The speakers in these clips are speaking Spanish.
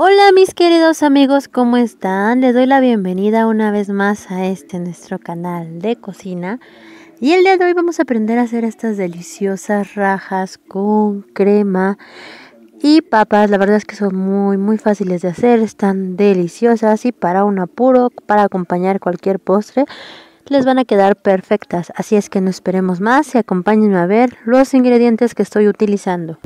Hola mis queridos amigos, ¿cómo están? Les doy la bienvenida una vez más a este nuestro canal de cocina. Y el día de hoy vamos a aprender a hacer estas deliciosas rajas con crema y papas. La verdad es que son muy muy fáciles de hacer, están deliciosas y para un apuro, para acompañar cualquier postre, les van a quedar perfectas. Así es que no esperemos más y acompáñenme a ver los ingredientes que estoy utilizando.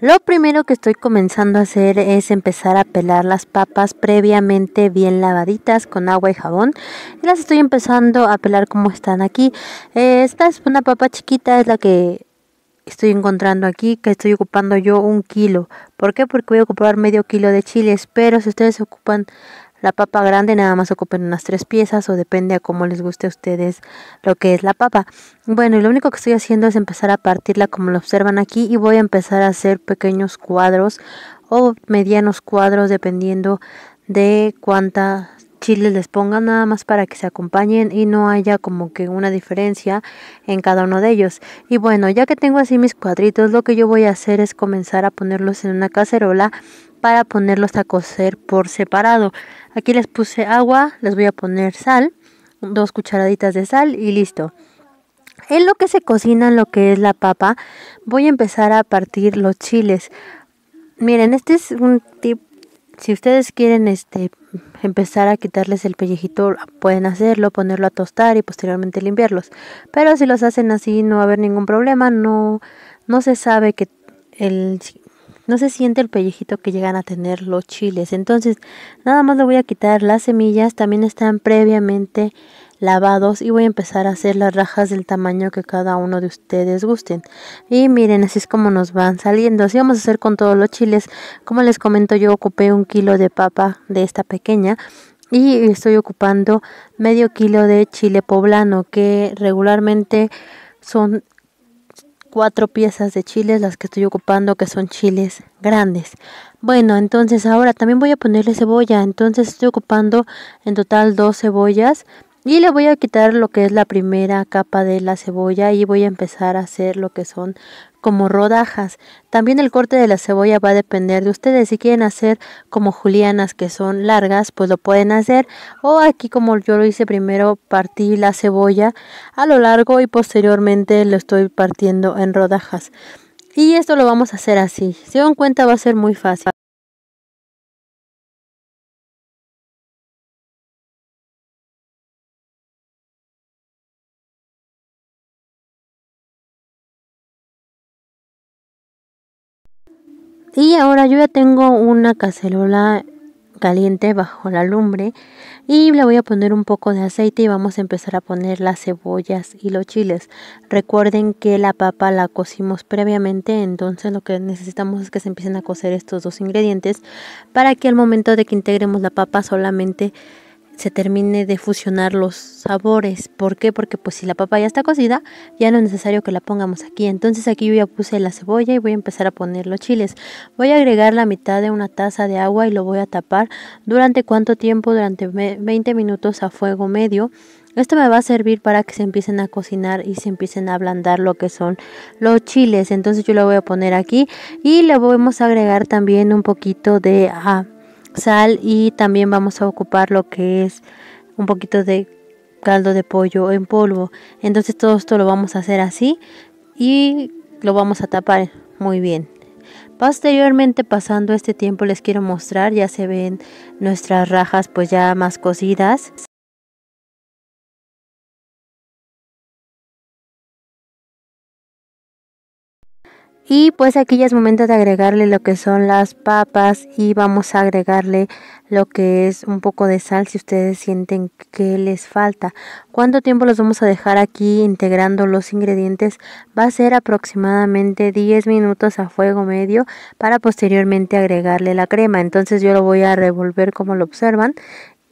Lo primero que estoy comenzando a hacer es empezar a pelar las papas previamente bien lavaditas con agua y jabón. Y las estoy empezando a pelar como están aquí. esta es una papa chiquita, es la que estoy encontrando aquí, que estoy ocupando yo un kilo. ¿Por qué? Porque voy a ocupar medio kilo de chiles, pero si ustedes ocupan la papa grande nada más ocupen unas tres piezas o depende a cómo les guste a ustedes lo que es la papa. Bueno, y lo único que estoy haciendo es empezar a partirla como lo observan aquí y voy a empezar a hacer pequeños cuadros o medianos cuadros dependiendo de cuántas chiles les pongan nada más para que se acompañen y no haya como que una diferencia en cada uno de ellos. Y bueno, ya que tengo así mis cuadritos, lo que yo voy a hacer es comenzar a ponerlos en una cacerola para ponerlos a cocer por separado. Aquí les puse agua, les voy a poner sal, dos cucharaditas de sal y listo. En lo que se cocina lo que es la papa, voy a empezar a partir los chiles. Miren, este es un tipo si ustedes quieren este empezar a quitarles el pellejito, pueden hacerlo, ponerlo a tostar y posteriormente limpiarlos. Pero si los hacen así no va a haber ningún problema, no no se sabe que el no se siente el pellejito que llegan a tener los chiles. Entonces, nada más le voy a quitar las semillas, también están previamente lavados y voy a empezar a hacer las rajas del tamaño que cada uno de ustedes gusten. Y miren, así es como nos van saliendo. Así vamos a hacer con todos los chiles. Como les comento, yo ocupé un kilo de papa de esta pequeña y estoy ocupando medio kilo de chile poblano que regularmente son cuatro piezas de chiles las que estoy ocupando que son chiles grandes bueno entonces ahora también voy a ponerle cebolla entonces estoy ocupando en total dos cebollas y le voy a quitar lo que es la primera capa de la cebolla y voy a empezar a hacer lo que son como rodajas. También el corte de la cebolla va a depender de ustedes. Si quieren hacer como julianas que son largas, pues lo pueden hacer. O aquí como yo lo hice primero, partí la cebolla a lo largo y posteriormente lo estoy partiendo en rodajas. Y esto lo vamos a hacer así. Si se dan cuenta va a ser muy fácil. Y ahora yo ya tengo una cacerola caliente bajo la lumbre y le voy a poner un poco de aceite y vamos a empezar a poner las cebollas y los chiles. Recuerden que la papa la cocimos previamente, entonces lo que necesitamos es que se empiecen a cocer estos dos ingredientes para que al momento de que integremos la papa solamente se termine de fusionar los sabores. ¿Por qué? Porque pues si la papa ya está cocida, ya no es necesario que la pongamos aquí. Entonces aquí yo ya puse la cebolla y voy a empezar a poner los chiles. Voy a agregar la mitad de una taza de agua y lo voy a tapar. ¿Durante cuánto tiempo? Durante 20 minutos a fuego medio. Esto me va a servir para que se empiecen a cocinar y se empiecen a ablandar lo que son los chiles. Entonces yo lo voy a poner aquí y le vamos a agregar también un poquito de sal y también vamos a ocupar lo que es un poquito de caldo de pollo en polvo. Entonces todo esto lo vamos a hacer así y lo vamos a tapar muy bien. Posteriormente pasando este tiempo les quiero mostrar, ya se ven nuestras rajas pues ya más cocidas. Y pues aquí ya es momento de agregarle lo que son las papas y vamos a agregarle lo que es un poco de sal si ustedes sienten que les falta. ¿Cuánto tiempo los vamos a dejar aquí integrando los ingredientes? Va a ser aproximadamente 10 minutos a fuego medio para posteriormente agregarle la crema. Entonces yo lo voy a revolver como lo observan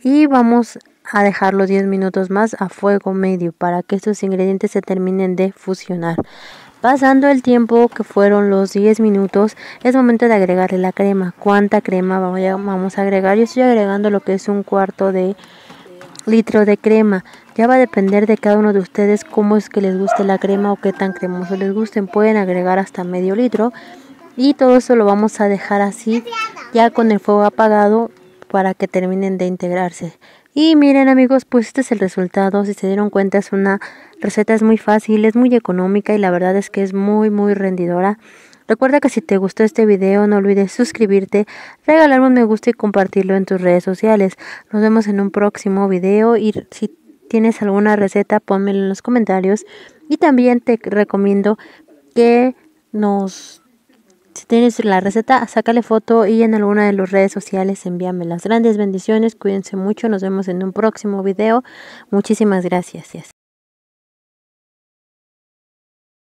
y vamos a dejarlo 10 minutos más a fuego medio para que estos ingredientes se terminen de fusionar. Pasando el tiempo que fueron los 10 minutos, es momento de agregarle la crema. ¿Cuánta crema vamos a agregar? Yo estoy agregando lo que es un cuarto de litro de crema. Ya va a depender de cada uno de ustedes cómo es que les guste la crema o qué tan cremoso les gusten. Pueden agregar hasta medio litro. Y todo eso lo vamos a dejar así, ya con el fuego apagado, para que terminen de integrarse. Y miren amigos, pues este es el resultado, si se dieron cuenta es una receta, es muy fácil, es muy económica y la verdad es que es muy muy rendidora. Recuerda que si te gustó este video no olvides suscribirte, regalarme un me gusta y compartirlo en tus redes sociales. Nos vemos en un próximo video y si tienes alguna receta ponmela en los comentarios. Y también te recomiendo que nos si tienes la receta, sácale foto y en alguna de las redes sociales envíame las grandes bendiciones. Cuídense mucho, nos vemos en un próximo video. Muchísimas gracias.